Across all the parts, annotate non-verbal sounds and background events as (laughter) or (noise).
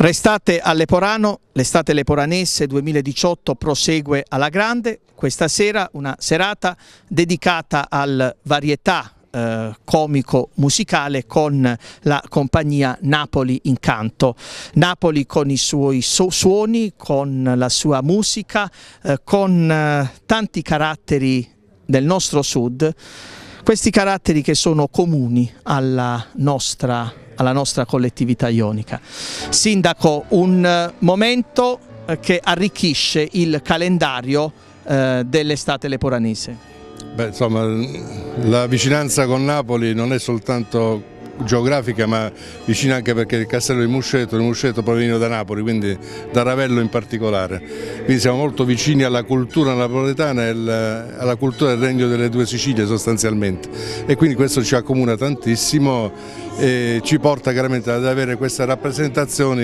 Restate a Leporano, l'estate leporanese 2018 prosegue alla grande, questa sera una serata dedicata al varietà eh, comico-musicale con la compagnia Napoli Incanto. Napoli con i suoi su suoni, con la sua musica, eh, con eh, tanti caratteri del nostro sud, questi caratteri che sono comuni alla nostra alla nostra collettività ionica. Sindaco, un eh, momento eh, che arricchisce il calendario eh, dell'estate leporanese. Beh, insomma, la vicinanza con Napoli non è soltanto geografica ma vicina anche perché il castello di Musceto, il Musceto proviene da Napoli, quindi da Ravello in particolare. Quindi siamo molto vicini alla cultura napoletana e alla cultura del Regno delle Due Sicilie sostanzialmente e quindi questo ci accomuna tantissimo e ci porta chiaramente ad avere queste rappresentazioni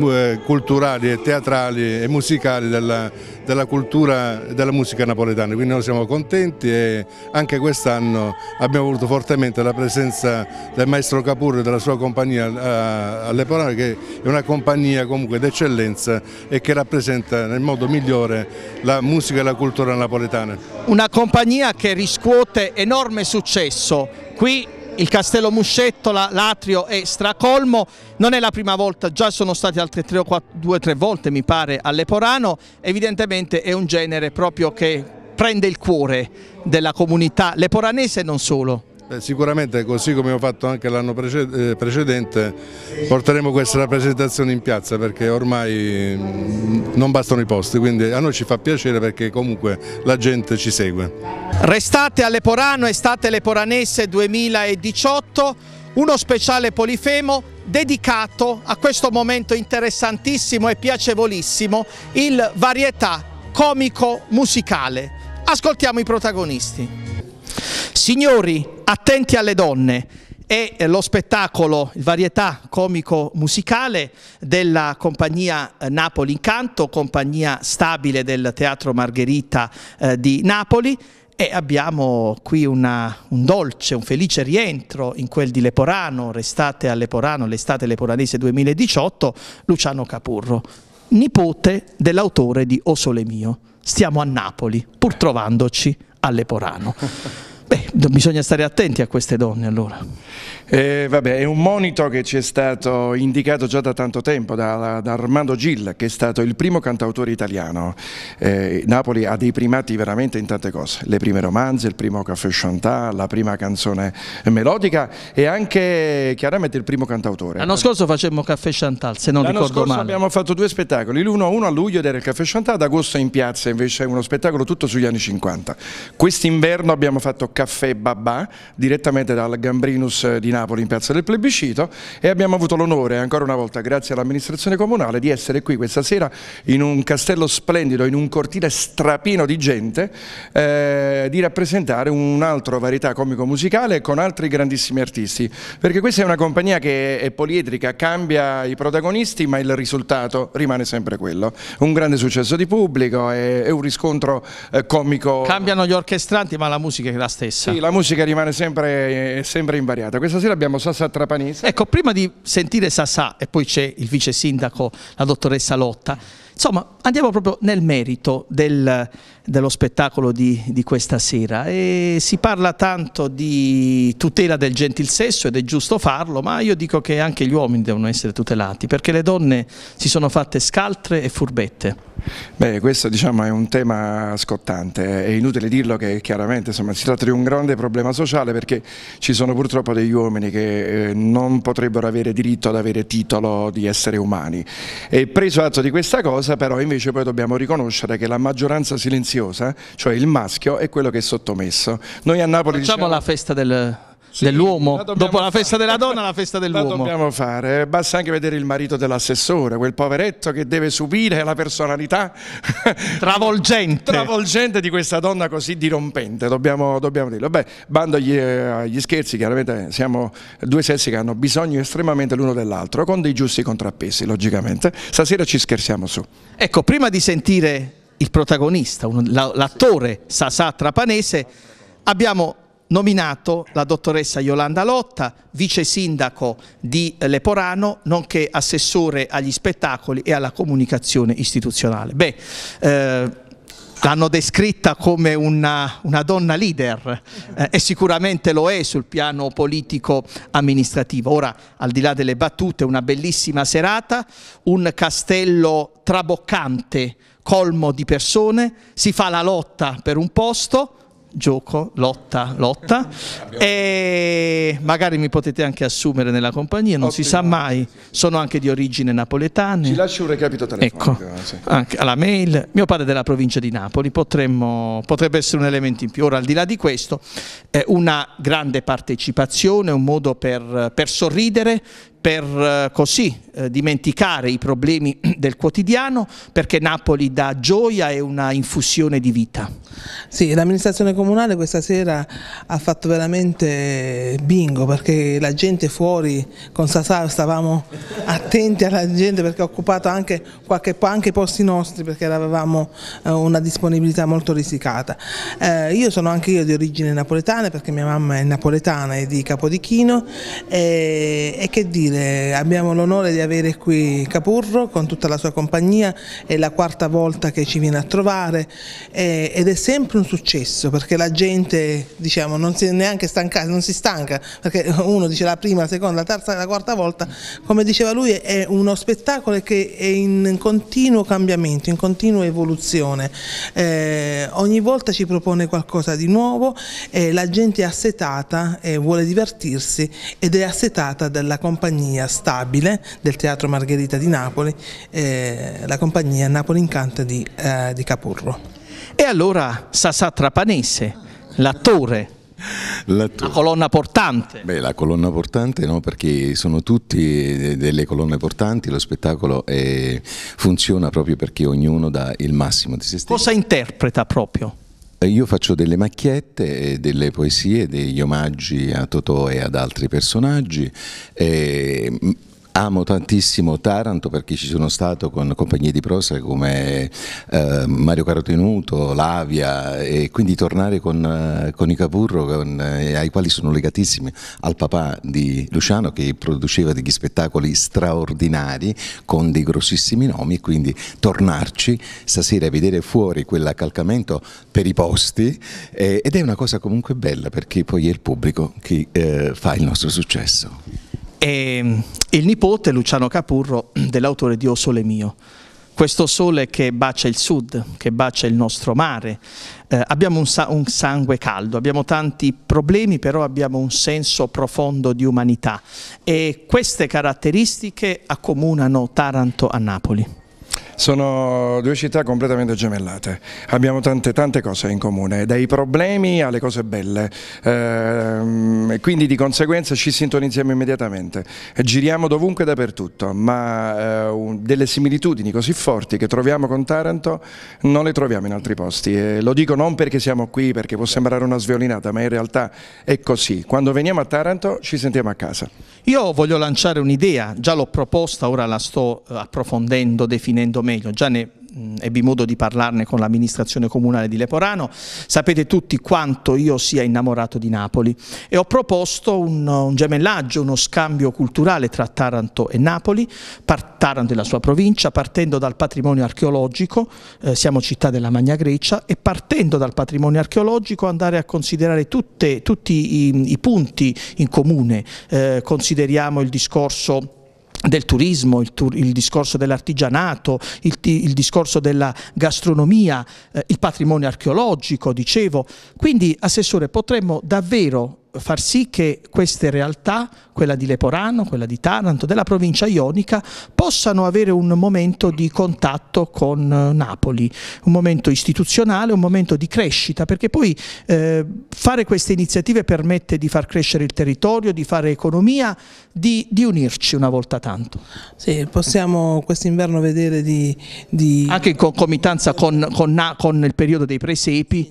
eh, culturali e teatrali e musicali della, della cultura e della musica napoletana, quindi noi siamo contenti e anche quest'anno abbiamo voluto fortemente la presenza del maestro Capur e della sua compagnia eh, all'Eponale che è una compagnia comunque d'eccellenza e che rappresenta nel modo migliore la musica e la cultura napoletana. Una compagnia che riscuote enorme successo qui il Castello Muscettola, l'Atrio e Stracolmo. Non è la prima volta, già sono stati altre tre o 4, 2 3 volte mi pare a Leporano. Evidentemente è un genere proprio che prende il cuore della comunità leporanese e non solo. Eh, sicuramente così come ho fatto anche l'anno eh, precedente porteremo questa rappresentazione in piazza perché ormai mm, non bastano i posti, quindi a noi ci fa piacere perché comunque la gente ci segue. Restate a Leporano, estate leporanese 2018, uno speciale Polifemo dedicato a questo momento interessantissimo e piacevolissimo, il varietà comico-musicale. Ascoltiamo i protagonisti. Signori, Attenti alle donne è eh, lo spettacolo il varietà comico-musicale della compagnia eh, Napoli Incanto, compagnia stabile del Teatro Margherita eh, di Napoli e abbiamo qui una, un dolce, un felice rientro in quel di Leporano, restate a Leporano, l'estate leporanese 2018, Luciano Capurro, nipote dell'autore di O Sole Mio. Stiamo a Napoli, pur trovandoci a Leporano. (laughs) bisogna stare attenti a queste donne allora. Eh, vabbè, è un monito che ci è stato indicato già da tanto tempo da, da Armando Gil, che è stato il primo cantautore italiano. Eh, Napoli ha dei primati veramente in tante cose, le prime romanze, il primo caffè chantant, la prima canzone melodica e anche chiaramente il primo cantautore. L'anno scorso facemmo caffè chantal, se non ricordo male. L'anno scorso abbiamo fatto due spettacoli, l'uno a uno a luglio ed era il caffè chantal, ad agosto in piazza invece uno spettacolo tutto sugli anni 50. Quest'inverno abbiamo fatto caffè Caffè Babà, direttamente dal Gambrinus eh, di Napoli in Piazza del Plebiscito e abbiamo avuto l'onore, ancora una volta grazie all'amministrazione comunale, di essere qui questa sera in un castello splendido, in un cortile strapino di gente, eh, di rappresentare un'altra varietà comico-musicale con altri grandissimi artisti, perché questa è una compagnia che è poliedrica, cambia i protagonisti ma il risultato rimane sempre quello, un grande successo di pubblico e, un riscontro eh, comico. Cambiano gli orchestranti ma la musica è la stessa. Sì, la musica rimane sempre, eh, sempre invariata. Questa sera abbiamo Sassà Trapanese. Ecco, prima di sentire Sassà e poi c'è il vice sindaco, la dottoressa Lotta, insomma andiamo proprio nel merito del, dello spettacolo di, di questa sera. E si parla tanto di tutela del gentil sesso ed è giusto farlo, ma io dico che anche gli uomini devono essere tutelati perché le donne si sono fatte scaltre e furbette. Beh, questo diciamo, è un tema scottante, è inutile dirlo che chiaramente insomma, si tratta di un grande problema sociale perché ci sono purtroppo degli uomini che eh, non potrebbero avere diritto ad avere titolo di essere umani e preso atto di questa cosa però invece poi dobbiamo riconoscere che la maggioranza silenziosa, cioè il maschio, è quello che è sottomesso. Noi a Napoli Facciamo diciamo... la festa del sì, dell'uomo. La Dopo la festa della donna, la festa dell'uomo. La dobbiamo fare. Basta anche vedere il marito dell'assessore, quel poveretto che deve subire la personalità (laughs) travolgente, travolgente di questa donna così dirompente. Dobbiamo, dobbiamo dirlo. Beh, bando agli, eh, agli, scherzi, chiaramente siamo due sessi che hanno bisogno estremamente l'uno dell'altro, con dei giusti contrappesi, logicamente. Stasera ci scherziamo su. Ecco, prima di sentire il protagonista, l'attore Sasà Trapanese, abbiamo nominato la dottoressa Yolanda Lotta, vice sindaco di Leporano, nonché assessore agli spettacoli e alla comunicazione istituzionale. Beh, eh, L'hanno descritta come una, una donna leader eh, e sicuramente lo è sul piano politico-amministrativo. Ora, al di là delle battute, una bellissima serata, un castello traboccante, colmo di persone, si fa la lotta per un posto, gioco, lotta, lotta e magari mi potete anche assumere nella compagnia, non Ottimo. si sa mai, sono anche di origine napoletana. Ci lascio un recapito telefonico. Ecco, sì. anche alla mail, mio padre è della provincia di Napoli, Potremmo, potrebbe essere un elemento in più. Ora, al di là di questo, è una grande partecipazione, un modo per, per sorridere, per eh, così eh, dimenticare i problemi (clears throat) del quotidiano perché Napoli dà gioia e una infusione di vita. Sì, l'amministrazione comunale questa sera ha fatto veramente bingo perché la gente fuori con Sasar stavamo (laughs) attenti alla gente perché ha occupato anche, qualche, anche i posti nostri perché avevamo eh, una disponibilità molto risicata. Eh, io sono anche io di origine napoletana perché mia mamma è napoletana e di Capodichino e, e che dire possibile. Abbiamo l'onore di avere qui Capurro con tutta la sua compagnia, è la quarta volta che ci viene a trovare eh, ed è sempre un successo perché la gente diciamo, non si è neanche stancata, non si stanca perché uno dice la prima, la seconda, la terza, la quarta volta, come diceva lui è uno spettacolo che è in continuo cambiamento, in continua evoluzione, eh, ogni volta ci propone qualcosa di nuovo, eh, la gente è assetata, e vuole divertirsi ed è assetata dalla compagnia compagnia stabile del Teatro Margherita di Napoli, eh, la compagnia Napoli Incanta di, eh, di Capurro. E allora Sassà Trapanese, l'attore la, colonna portante. Beh, la colonna portante no, perché sono tutti delle colonne portanti, lo spettacolo è, eh, funziona proprio perché ognuno dà il massimo di se stesso. Cosa interpreta proprio? Eh, io faccio delle macchiette, eh, delle poesie, degli omaggi a Totò e ad altri personaggi. E eh, Amo tantissimo Taranto perché ci sono stato con compagnie di prosa come eh, Mario Carotenuto, Lavia e quindi tornare con, eh, con i Capurro con, eh, ai quali sono legatissimi al papà di Luciano che produceva degli spettacoli straordinari con dei grossissimi nomi quindi tornarci stasera a vedere fuori quell'accalcamento per i posti eh, ed è una cosa comunque bella perché poi è il pubblico che eh, fa il nostro successo è ehm, il nipote Luciano Capurro (clears throat) dell'autore di O Sole Mio. Questo sole che bacia il sud, che bacia il nostro mare. Eh, abbiamo un, sa un sangue caldo, abbiamo tanti problemi, però abbiamo un senso profondo di umanità e queste caratteristiche accomunano Taranto a Napoli sono due città completamente gemellate, abbiamo tante, tante cose in comune, dai problemi alle cose belle, ehm, quindi di conseguenza ci sintonizziamo immediatamente, giriamo dovunque e dappertutto, ma eh, delle similitudini così forti che troviamo con Taranto non le troviamo in altri posti, e lo dico non perché siamo qui, perché può sembrare una sviolinata, ma in realtà è così, quando veniamo a Taranto ci sentiamo a casa. Io voglio lanciare un'idea, già l'ho proposta, ora la sto eh, approfondendo, definendo meglio meglio, già ne ebbi modo di parlarne con l'amministrazione comunale di Leporano, sapete tutti quanto io sia innamorato di Napoli e ho proposto un, un gemellaggio, uno scambio culturale tra Taranto e Napoli, Taranto e la sua provincia, partendo dal patrimonio archeologico, eh, siamo città della Magna Grecia, e partendo dal patrimonio archeologico andare a considerare tutte, tutti i, i, punti in comune, eh, consideriamo il discorso del turismo, il, tur il discorso dell'artigianato, il, il, discorso della gastronomia, eh, il patrimonio archeologico, dicevo. Quindi, Assessore, potremmo davvero far sì che queste realtà, quella di Leporano, quella di Taranto, della provincia ionica, possano avere un momento di contatto con eh, Napoli, un momento istituzionale, un momento di crescita, perché poi eh, fare queste iniziative permette di far crescere il territorio, di fare economia, di, di unirci una volta tanto. Sì, possiamo quest'inverno vedere di, di... Anche in concomitanza con, con, con, il periodo dei presepi.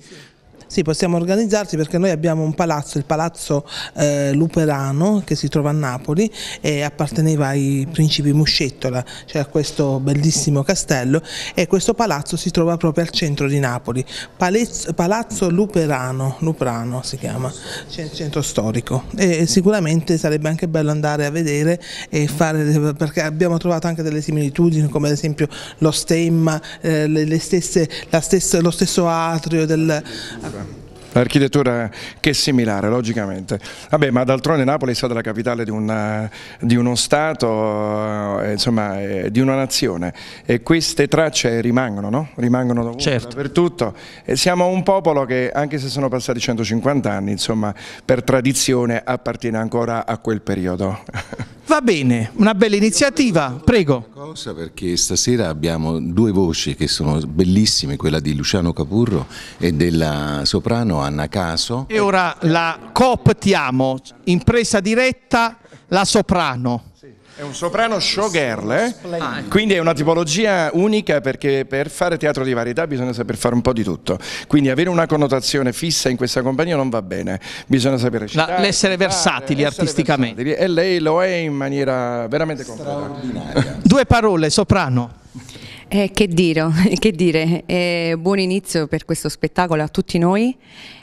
Sì, sì sì, possiamo organizzarci perché noi abbiamo un palazzo, il Palazzo eh, Luperano che si trova a Napoli e apparteneva ai principi Muscettola, cioè a questo bellissimo castello e questo palazzo si trova proprio al centro di Napoli, Palazzo, palazzo Luperano, Luprano si chiama, centro storico e sicuramente sarebbe anche bello andare a vedere e fare, perché abbiamo trovato anche delle similitudini come ad esempio lo stemma, eh, le, le stesse, stessa, lo stesso atrio del L'architettura che è similare, logicamente. Vabbè, ma d'altronde Napoli è stata la capitale di, una, eh, di uno Stato, eh, eh, insomma, di una nazione e queste tracce rimangono, no? Rimangono dovunque, certo. dappertutto. E siamo un popolo che, anche se sono passati 150 anni, insomma, per tradizione appartiene ancora a quel periodo. (laughs) Va bene, una bella iniziativa, prego. Cosa perché stasera abbiamo due voci che sono bellissime, quella di Luciano Capurro e della soprano Anna Caso. E ora la cooptiamo, impresa diretta la soprano. È un soprano showgirl, eh? Ah, ecco. quindi è una tipologia unica perché per fare teatro di varietà bisogna saper fare un po' di tutto. Quindi avere una connotazione fissa in questa compagnia non va bene, bisogna sapere recitare. L'essere versatili essere artisticamente. Versatili. E lei lo è in maniera veramente straordinaria. (laughs) Due parole, soprano. Eh, che, dire, (laughs) che dire. Eh, buon inizio per questo spettacolo a tutti noi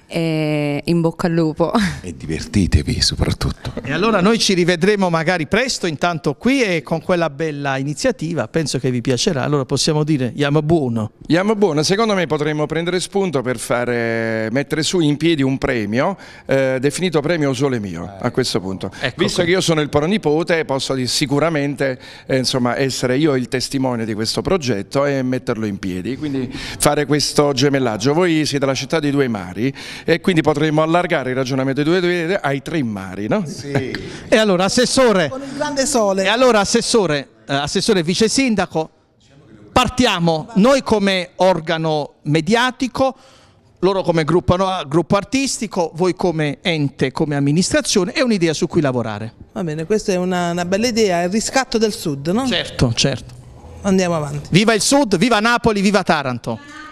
e in bocca al lupo. (laughs) E divertitevi soprattutto. E allora noi ci rivedremo magari presto, intanto qui e con quella bella iniziativa, penso che vi piacerà, allora possiamo dire Yama Buono. Yama Buono, secondo me potremmo prendere spunto per fare, mettere su in piedi un premio, eh, definito premio Sole Mio, eh. a questo punto. Ecco Visto qui. che io sono il pronipote, posso sicuramente eh, insomma, essere io il testimone di questo progetto e metterlo in piedi, quindi fare questo gemellaggio. Voi siete la città dei due mari, e quindi potremmo allargare il ragionamento dei due due ai tre mari. No? Sì. (laughs) e allora assessore... Con il grande sole. E allora assessore, eh, assessore vice sindaco, partiamo noi come organo mediatico, loro come gruppo, no, gruppo, artistico, voi come ente, come amministrazione, è un'idea su cui lavorare. Va bene, questa è una, una bella idea, il riscatto del Sud, no? Certo, certo. Andiamo avanti. Viva il Sud, viva Napoli, viva Taranto.